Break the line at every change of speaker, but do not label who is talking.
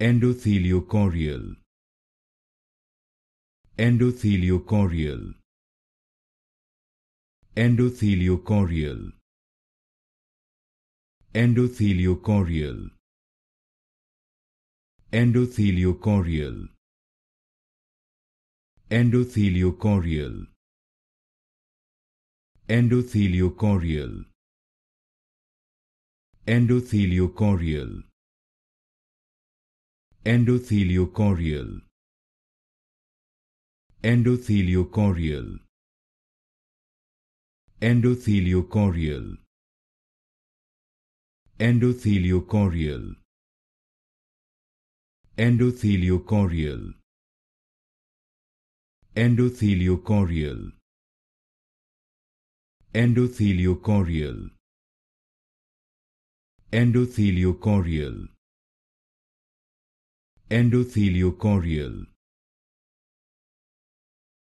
Endothelial. Endothelial. Endothelial. Endothelial. Endothelial. Endothelial. Endothelial. Endothelial. Endothelial. Endothelial. Endothelial. Endothelial. Endothelial. Endothelial. Endothelial. Endothelial endothelial corneal